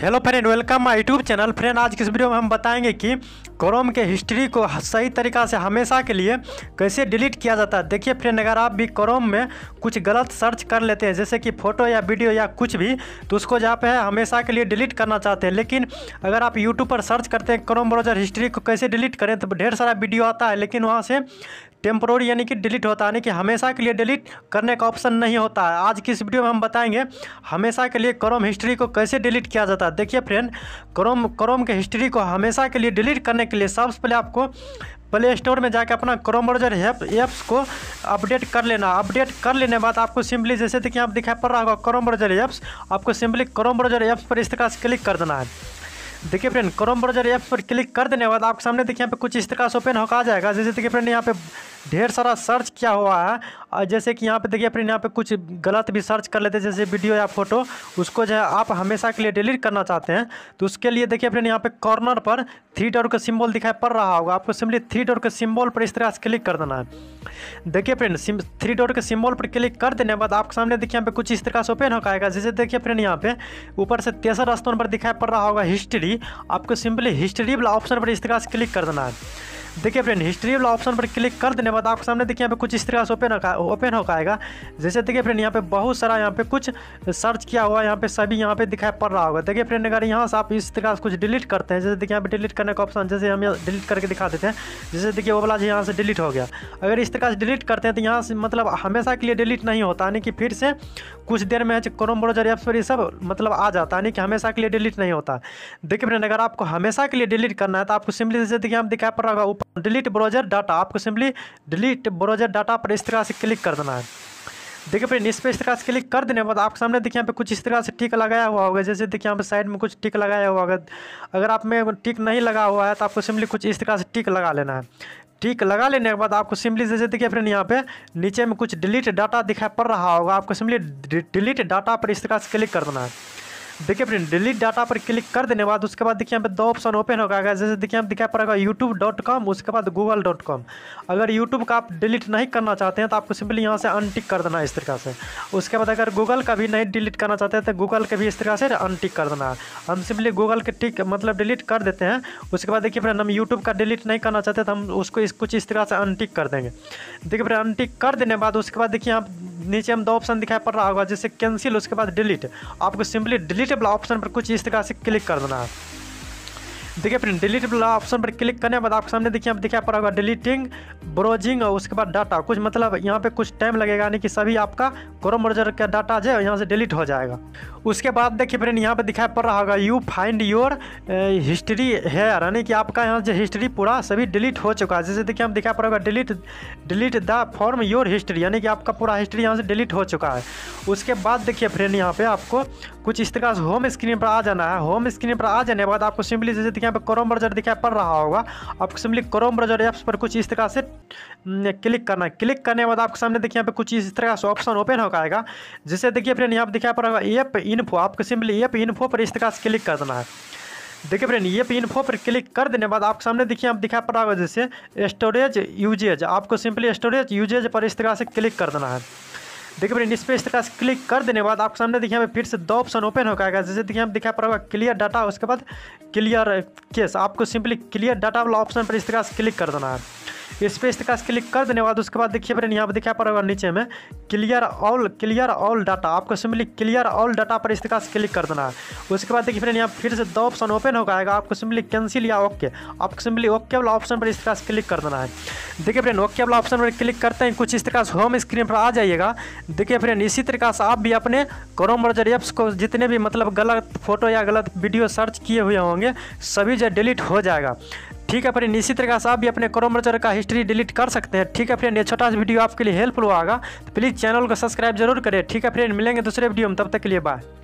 hello friend welcome my YouTube channel friend आज किस video में हम बताएंगे कि क्रोम के हिस्ट्री को सही तरीका से हमेशा के लिए कैसे डिलीट किया जाता है देखिए फ्रेंड अगर आप भी क्रोम में कुछ गलत सर्च कर लेते हैं जैसे कि फ़ोटो या वीडियो या कुछ भी तो उसको जहाँ पे है हमेशा के लिए डिलीट करना चाहते हैं लेकिन अगर आप यूट्यूब पर सर्च करते हैं क्रोम ब्राउजर हिस्ट्री को कैसे डिलीट करें तो ढेर सारा वीडियो आता है लेकिन वहाँ से टेम्प्रोरी यानी कि डिलीट होता है यानी कि हमेशा के लिए डिलीट करने का ऑप्शन नहीं होता है आज की इस वीडियो में हम बताएंगे हमेशा के लिए क्रोम हिस्ट्री को कैसे डिलीट किया जाता है देखिए फ्रेंड क्रोम क्रोम के हिस्ट्री को हमेशा के लिए डिलीट करने के लिए सबसे पहले आपको प्ले स्टोर में जाकर अपना क्रोम ब्राउजर ऐप ऐप्स को अपडेट कर लेना अपडेट कर लेने के बाद आपको सिंपली जैसे देखिए आप दिखाई पड़ रहा होगा क्रोम ब्राउजर ऐप्स आपको सिंपली क्रोम ब्राउजर ऐप्स पर इस तरह से क्लिक कर देना है देखिए फ्रेंड क्रोम ब्राउजर ऐप पर क्लिक कर देने के बाद आपके सामने देखिए यहाँ पे कुछ इस तरह से ओपन होकर आ जाएगा जैसे देखिए फ्रेंड यहाँ पे ढेर सारा सर्च किया हुआ है जैसे कि यहाँ पे देखिए फ्रेंड यहाँ पे कुछ गलत भी सर्च कर लेते हैं जैसे वीडियो या फोटो उसको जो है आप हमेशा के लिए डिलीट करना चाहते हैं तो उसके लिए देखिए फ्रेंड यहाँ पे कॉर्नर पर थ्री डॉट का सिम्बल दिखाई पड़ रहा होगा आपको सिंपली थ्री डॉट के सिम्बॉल पर इस तरह से क्लिक कर देना है देखिए फ्रेंड थ्री डॉट के सिम्बॉल पर क्लिक कर देने के बाद आपके सामने देखिए यहाँ पे कुछ इस तरह से ओपन होकर आएगा जैसे देखिए फ्रेंड यहाँ पे ऊपर से तेसर स्थान पर दिखाई पड़ रहा होगा हिस्ट्री आपको सिंपली हिस्ट्री वाला ऑप्शन पर इस तरह से क्लिक कर देना है देखिए फ्रेंड हिस्ट्री वाला ऑप्शन पर क्लिक कर देने बाद आपके सामने देखिए यहाँ पे कुछ इस तरह से ओपन ओपन हो पाएगा जैसे देखिए फ्रेंड यहाँ पे बहुत सारा यहाँ पे कुछ सर्च किया हुआ यहाँ पे सभी यहाँ पे दिखाई पड़ रहा होगा देखिए फ्रेंड अगर यहाँ से आप इस तरह से कुछ डिलीट करते हैं जैसे देखिए यहाँ पे डिलीट करने का ऑप्शन जैसे हम डिलीट करके दिखा देते हैं जैसे देखिए वो वाला जी यहाँ से डिलीट हो गया अगर इस तरह से डिलीट करते हैं तो यहाँ से मतलब हमेशा के लिए डिलीट नहीं होता यानी कि फिर से कुछ देर में क्रोम ब्राउजर ऐप्स पर ये सब मतलब आ जाता यानी कि हमेशा के लिए डिलीट नहीं होता देखिए फ्रेंड अगर आपको हमेशा के लिए डिलीट करना है तो आपको सिंपली जैसे देखिए हम दिखाई पड़ रहा होगा ऊपर डिलीट ब्राउजर डाटा आपको सिंपली डिलीट ब्राउजर डाटा पर इस तरह से क्लिक कर देना है देखिए फ्रेंड इस पर इस तरह से क्लिक कर देने के बाद आपके सामने देखिए यहाँ पे कुछ इस तरह से टिक लगाया हुआ होगा जैसे देखिए यहाँ पे साइड में कुछ टिक लगाया हुआ होगा अगर आप में टिक नहीं लगा हुआ है तो आपको सिंपली कुछ इस तरह से टिक लगा लेना है टिक लगा लेने के बाद आपको सिंपली जैसे देखिए फ्रेंड यहाँ पे नीचे में कुछ डिलीट डाटा दिखाई पड़ रहा होगा आपको सिंपली डिलीट डाटा पर इस तरह से क्लिक कर देना है देखिए फ्रेंड डिलीट डाटा पर क्लिक कर देने बाद उसके बाद देखिए यहाँ पे दो ऑप्शन ओपन होगा जैसे देखिए आप दिखाई पड़ेगा यूट्यूब डॉट कॉम उसके बाद गूगल डॉट कॉम अगर यूट्यूब का आप डिलीट नहीं करना चाहते हैं तो आपको सिंपली यहाँ से अनटिक कर देना इस तरीके से उसके बाद अगर गूगल का भी नहीं डिलीट करना चाहते हैं तो गूगल का भी इस तरीके से अनटिक कर देना हम सिंपली गूगल के टिक मतलब डिलीट कर देते हैं उसके बाद देखिए फ्रेंड हम यूट्यूब का डिलीट नहीं करना चाहते तो हम उसको कुछ इस तरह से अनटिक कर देंगे देखिए फ्रेंड अनटिक कर देने बाद उसके बाद देखिए आप नीचे हम दो ऑप्शन दिखाई पड़ रहा होगा जैसे कैंसिल उसके बाद डिलीट आपको सिंपली डिलीट वाला ऑप्शन पर कुछ इस तरह से क्लिक कर देना है देखिए फिर डिलीट वाला ऑप्शन पर क्लिक करने के बाद आपके सामने देखिए आप देखिए पर होगा डिलीटिंग ब्रोजिंग और उसके बाद डाटा कुछ मतलब यहाँ पे कुछ टाइम लगेगा यानी कि सभी आपका क्रोम ब्रोजर का डाटा जो है यहाँ से डिलीट हो जाएगा उसके बाद देखिए फ्रेंड यहाँ पे दिखाई पड़ रहा होगा you find your history here यानी कि आपका यहाँ जो हिस्ट्री पूरा सभी डिलीट हो चुका है जैसे देखिए हम दिखाई पड़ेगा होगा delete delete the from your history यानी कि आपका पूरा हिस्ट्री यहाँ से डिलीट हो चुका है उसके बाद देखिए फ्रेंड यहाँ पे आपको कुछ इस तरह से होम स्क्रीन पर आ जाना है होम स्क्रीन पर आ जाने के बाद आपको सिंपली जैसे देखिए यहाँ पर क्रोम ब्राउजर दिखाई पड़ रहा होगा आपको सिंपली क्रोम ब्राउजर ऐप्स पर कुछ इस तरह से क्लिक करना है क्लिक करने के बाद आपके सामने देखिए यहाँ पे कुछ इस तरह से ऑप्शन ओपन हो आएगा जिसे देखिए फ्रेंड यहाँ पर दिखाई पड़ रहा होगा एप इन्फो आपको सिंपली एप इन्फो पर इस तरह से क्लिक करना है देखिए फ्रेंड ये पे इन्फो पर क्लिक कर देने बाद आपके सामने देखिए आप दिखा पड़ा होगा जैसे स्टोरेज यूजेज आपको सिंपली स्टोरेज यूजेज पर इस तरह से क्लिक कर देना है देखिए इस तरह से क्लिक कर देने के बाद आपके सामने देखिए हमें फिर से दो ऑप्शन ओपन हो जाएगा जैसे देखिए हम दिखा पड़ेगा होगा क्लियर डाटा उसके बाद क्लियर केस आपको सिंपली क्लियर डाटा वाला ऑप्शन पर इस तरह से क्लिक कर देना है इस पर इस तरह से क्लिक कर देने के बाद उसके बाद देखिए फ्रेंड यहाँ पर देखिए पड़ेगा होगा नीचे में clear all clear all data आपको सिंपली क्लियर ऑल डाटा पर इस तरह से क्लिक कर देना है उसके बाद देखिए फ्रेंड यहाँ फिर से दो ऑप्शन ओपन हो जाएगा आपको सिंपली कैंसिल या ओके आपको सिंपली ओके वाला ऑप्शन पर इस तरह से क्लिक कर देना है देखिए फ्रेंड ओके वाला ऑप्शन पर क्लिक करते हैं कुछ इस तरह से होम स्क्रीन पर आ जाइएगा देखिए फ्रेंड इसी तरह से आप भी अपने क्रोम ब्राउजर ऐप्स को जितने भी मतलब गलत फोटो या गलत वीडियो सर्च किए हुए होंगे सभी जो डिलीट हो जाएगा ठीक है फ्रेंड इसी तरीके से आप भी अपने क्रोम ब्राउजर का हिस्ट्री डिलीट कर सकते हैं ठीक है फ्रेंड ये छोटा सा वीडियो आपके लिए हेल्पफुल होगा तो प्लीज़ चैनल को सब्सक्राइब जरूर करें ठीक है फ्रेंड मिलेंगे दूसरे वीडियो में तब तक के लिए बाय